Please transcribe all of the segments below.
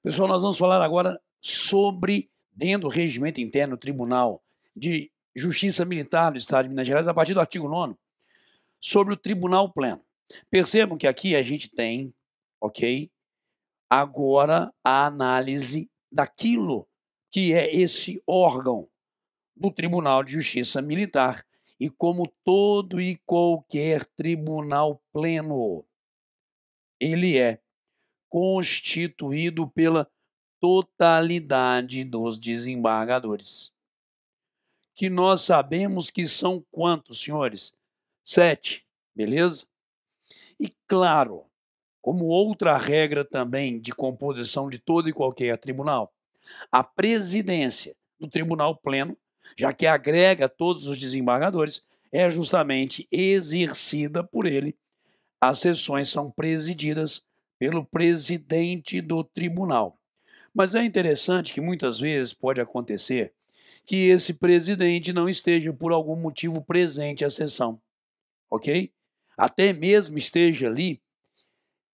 Pessoal, nós vamos falar agora sobre, dentro do regimento interno do Tribunal de Justiça Militar do Estado de Minas Gerais, a partir do artigo 9, sobre o Tribunal Pleno. Percebam que aqui a gente tem, ok, agora a análise daquilo que é esse órgão do Tribunal de Justiça Militar e como todo e qualquer tribunal pleno, ele é constituído pela totalidade dos desembargadores. Que nós sabemos que são quantos, senhores? Sete, beleza? E claro, como outra regra também de composição de todo e qualquer tribunal, a presidência do tribunal pleno, já que agrega todos os desembargadores, é justamente exercida por ele. As sessões são presididas pelo presidente do tribunal. Mas é interessante que muitas vezes pode acontecer que esse presidente não esteja por algum motivo presente à sessão, ok? Até mesmo esteja ali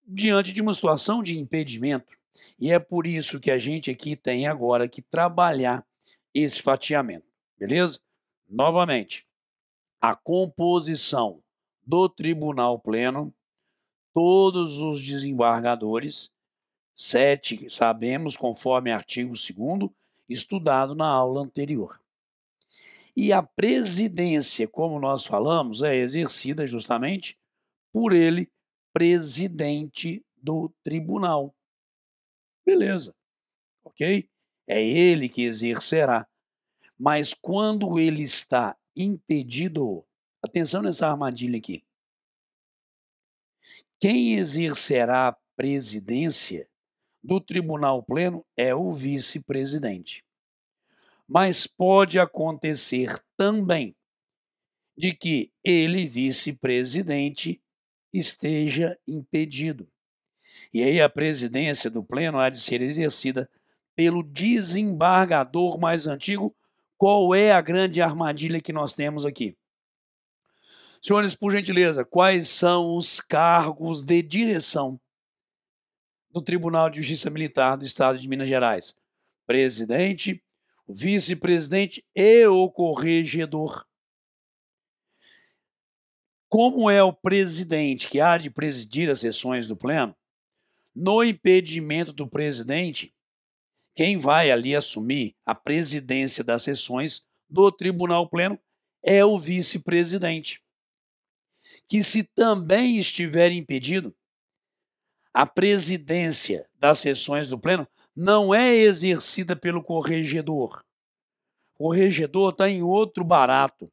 diante de uma situação de impedimento. E é por isso que a gente aqui tem agora que trabalhar esse fatiamento, beleza? Novamente, a composição do tribunal pleno todos os desembargadores, sete, sabemos, conforme artigo 2, estudado na aula anterior. E a presidência, como nós falamos, é exercida justamente por ele, presidente do tribunal. Beleza, ok? É ele que exercerá. Mas quando ele está impedido, atenção nessa armadilha aqui. Quem exercerá a presidência do Tribunal Pleno é o vice-presidente. Mas pode acontecer também de que ele, vice-presidente, esteja impedido. E aí a presidência do Pleno há de ser exercida pelo desembargador mais antigo. Qual é a grande armadilha que nós temos aqui? Senhores, por gentileza, quais são os cargos de direção do Tribunal de Justiça Militar do Estado de Minas Gerais? Presidente, vice-presidente e o corregedor. Como é o presidente que há de presidir as sessões do Pleno, no impedimento do presidente, quem vai ali assumir a presidência das sessões do Tribunal Pleno é o vice-presidente que, se também estiver impedido, a presidência das sessões do Pleno não é exercida pelo corregedor. O corregedor está em outro barato.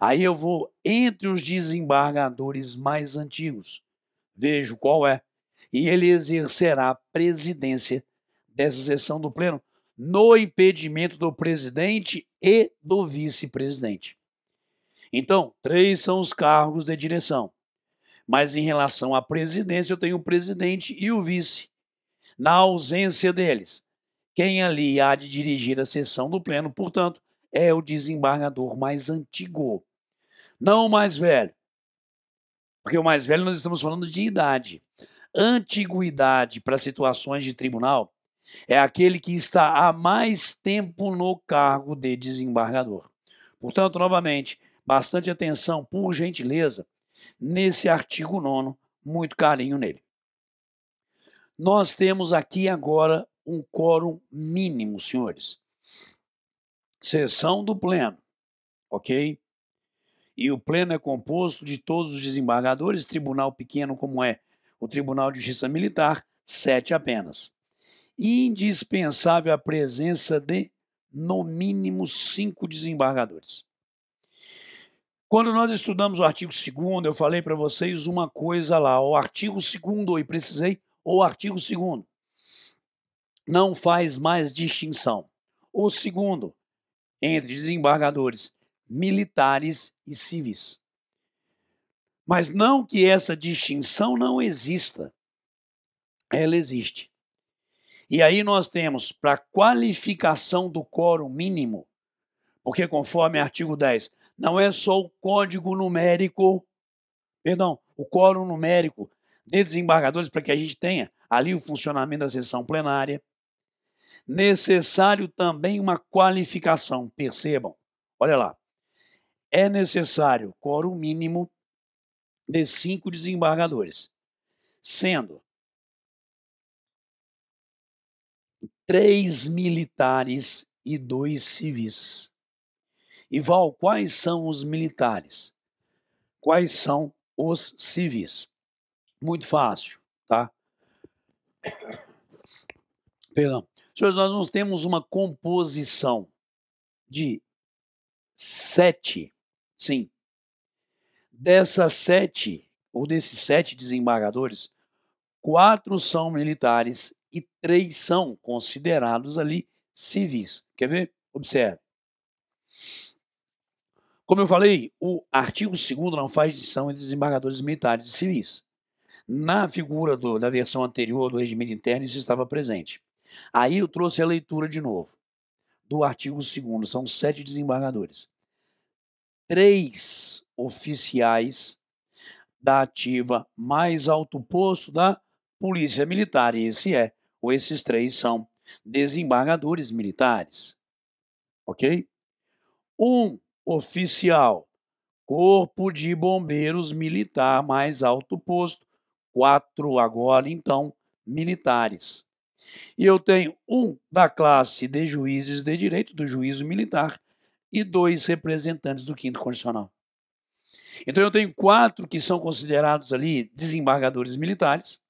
Aí eu vou entre os desembargadores mais antigos, vejo qual é, e ele exercerá a presidência dessa sessão do Pleno no impedimento do presidente e do vice-presidente. Então, três são os cargos de direção. Mas em relação à presidência, eu tenho o presidente e o vice. Na ausência deles, quem ali há de dirigir a sessão do Pleno, portanto, é o desembargador mais antigo, não o mais velho. Porque o mais velho nós estamos falando de idade. Antiguidade para situações de tribunal é aquele que está há mais tempo no cargo de desembargador. Portanto, novamente, bastante atenção, por gentileza, nesse artigo 9, muito carinho nele. Nós temos aqui agora um quórum mínimo, senhores. Sessão do Pleno, ok? E o Pleno é composto de todos os desembargadores, tribunal pequeno como é o Tribunal de Justiça Militar, sete apenas. Indispensável a presença de, no mínimo, cinco desembargadores. Quando nós estudamos o artigo 2, eu falei para vocês uma coisa lá, o artigo 2, e precisei, o artigo 2 não faz mais distinção. O segundo, entre desembargadores militares e civis. Mas não que essa distinção não exista. Ela existe. E aí nós temos para qualificação do quórum mínimo, porque conforme artigo 10, não é só o código numérico, perdão, o quórum numérico de desembargadores para que a gente tenha ali o funcionamento da sessão plenária. Necessário também uma qualificação, percebam, olha lá. É necessário quórum mínimo de cinco desembargadores, sendo três militares e dois civis. E quais são os militares? Quais são os civis? Muito fácil, tá? Perdão. Senhores, nós não temos uma composição de sete, sim. Dessas sete, ou desses sete desembargadores, quatro são militares e três são considerados ali civis. Quer ver? Observe. Como eu falei, o artigo 2 não faz distinção entre desembargadores militares e civis. Na figura do, da versão anterior do regimento interno, isso estava presente. Aí eu trouxe a leitura de novo do artigo 2. São sete desembargadores. Três oficiais da ativa mais alto posto da Polícia Militar. E esse é, ou esses três são desembargadores militares. Ok? Um Oficial, Corpo de Bombeiros Militar, mais alto posto, quatro agora então militares. E eu tenho um da classe de juízes de direito, do juízo militar, e dois representantes do quinto condicional. Então eu tenho quatro que são considerados ali desembargadores militares,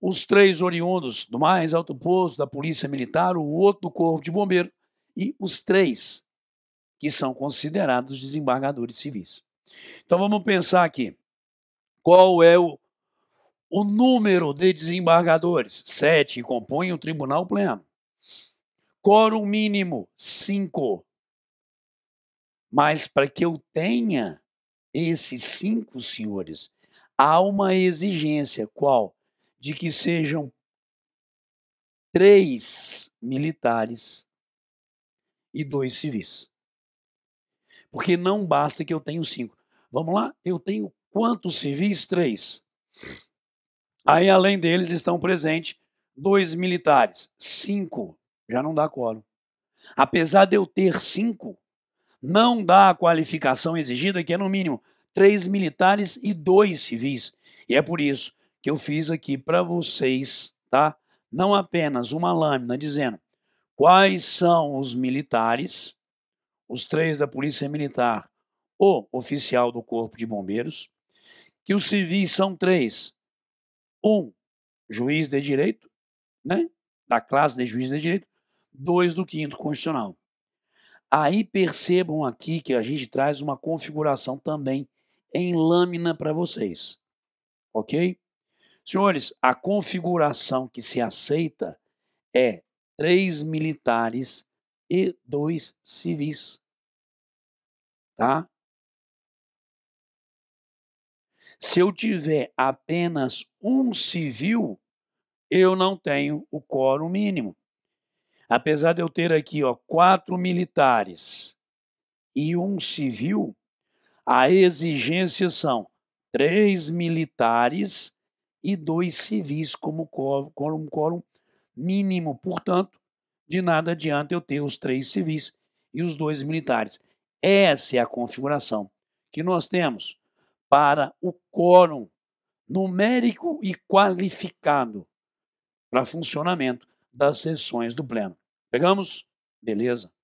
os três oriundos do mais alto posto da Polícia Militar, o outro do Corpo de Bombeiro e os três que são considerados desembargadores civis. Então vamos pensar aqui. Qual é o, o número de desembargadores? Sete compõem o tribunal pleno. Quórum mínimo, cinco. Mas para que eu tenha esses cinco senhores, há uma exigência, qual? De que sejam três militares e dois civis. Porque não basta que eu tenho cinco. Vamos lá? Eu tenho quantos civis? Três. Aí, além deles, estão presentes dois militares. Cinco. Já não dá quórum. Apesar de eu ter cinco, não dá a qualificação exigida, que é no mínimo três militares e dois civis. E é por isso que eu fiz aqui para vocês, tá? Não apenas uma lâmina dizendo quais são os militares os três da Polícia Militar, o oficial do Corpo de Bombeiros, que os civis são três: um juiz de direito, né, da classe de juiz de direito, dois do quinto constitucional. Aí percebam aqui que a gente traz uma configuração também em lâmina para vocês, ok? Senhores, a configuração que se aceita é três militares e dois civis. Tá? Se eu tiver apenas um civil, eu não tenho o quórum mínimo. Apesar de eu ter aqui ó, quatro militares e um civil, a exigência são três militares e dois civis como quórum, quórum mínimo. Portanto, de nada adianta eu ter os três civis e os dois militares. Essa é a configuração que nós temos para o quórum numérico e qualificado para funcionamento das sessões do Pleno. Pegamos? Beleza.